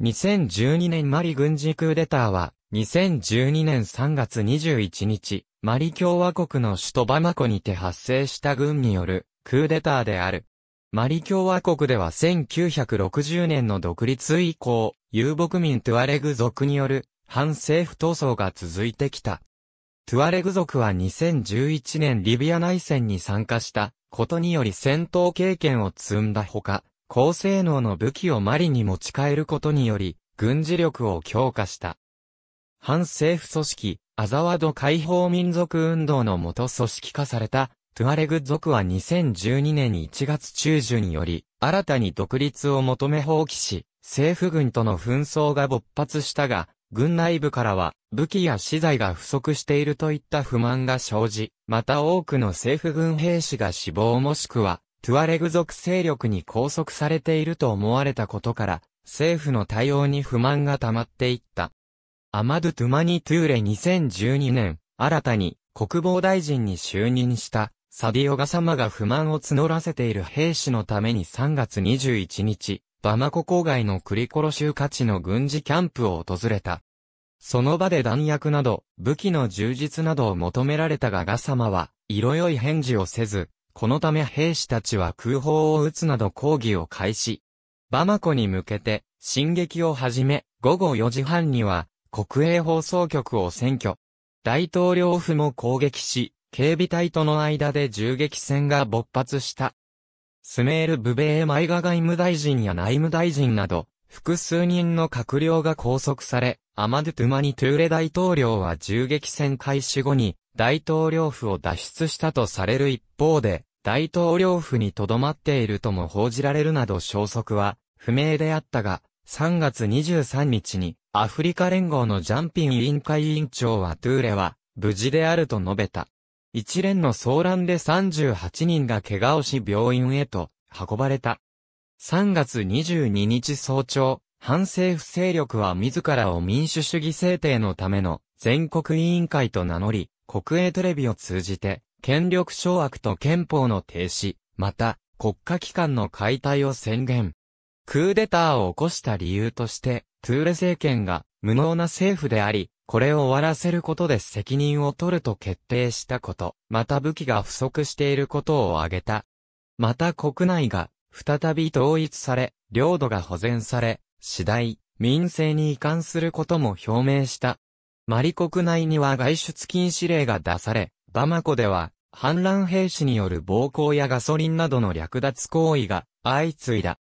2012年マリ軍事クーデターは、2012年3月21日、マリ共和国の首都バマコにて発生した軍によるクーデターである。マリ共和国では1960年の独立以降、遊牧民トゥアレグ族による反政府闘争が続いてきた。トゥアレグ族は2011年リビア内戦に参加したことにより戦闘経験を積んだほか、高性能の武器をマリに持ち帰ることにより、軍事力を強化した。反政府組織、アザワド解放民族運動のもと組織化された、トゥアレグ族は2012年1月中旬より、新たに独立を求め放棄し、政府軍との紛争が勃発したが、軍内部からは武器や資材が不足しているといった不満が生じ、また多くの政府軍兵士が死亡もしくはトゥアレグ族勢力に拘束されていると思われたことから、政府の対応に不満が溜まっていった。アマドゥ・トゥマニ・トゥーレ2012年、新たに国防大臣に就任したサディオガ様が不満を募らせている兵士のために3月21日、バマコ郊外のクリコロ州価値の軍事キャンプを訪れた。その場で弾薬など、武器の充実などを求められたがガ様は、色良い返事をせず、このため兵士たちは空砲を撃つなど抗議を開始。バマコに向けて、進撃を始め、午後4時半には、国営放送局を占拠。大統領府も攻撃し、警備隊との間で銃撃戦が勃発した。スメール・ブベエ・マイガ外務大臣や内務大臣など、複数人の閣僚が拘束され、アマドゥ・トゥマニ・トゥーレ大統領は銃撃戦開始後に、大統領府を脱出したとされる一方で、大統領府に留まっているとも報じられるなど消息は不明であったが、3月23日にアフリカ連合のジャンピン委員会委員長はトゥーレは無事であると述べた。一連の騒乱で38人が怪我をし病院へと運ばれた。3月22日早朝、反政府勢力は自らを民主主義制定のための全国委員会と名乗り、国営テレビを通じて権力掌握と憲法の停止、また、国家機関の解体を宣言。クーデターを起こした理由として、トゥーレ政権が無能な政府であり、これを終わらせることで責任を取ると決定したこと、また武器が不足していることを挙げた。また国内が再び統一され、領土が保全され、次第、民政に移管することも表明した。マリ国内には外出禁止令が出され、バマコでは、反乱兵士による暴行やガソリンなどの略奪行為が相次いだ。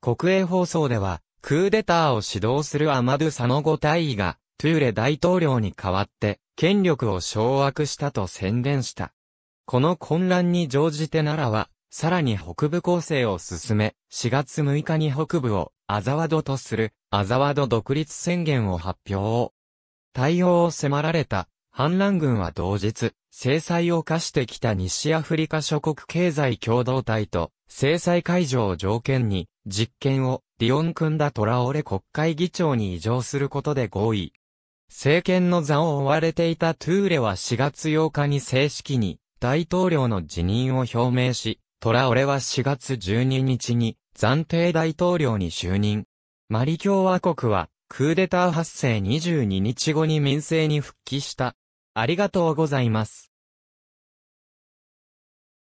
国営放送では、クーデターを指導するアマドゥ・サノゴ大尉が、トゥーレ大統領に代わって、権力を掌握したと宣伝した。この混乱に乗じて奈良は、さらに北部攻勢を進め、4月6日に北部を、アザワドとする、アザワド独立宣言を発表。対応を迫られた、反乱軍は同日、制裁を課してきた西アフリカ諸国経済共同体と、制裁解除を条件に、実権をディオン・クンダ・トラオレ国会議長に移譲することで合意。政権の座を追われていたトゥーレは4月8日に正式に大統領の辞任を表明し、トラオレは4月12日に暫定大統領に就任。マリ共和国はクーデター発生22日後に民政に復帰したありがとうございます。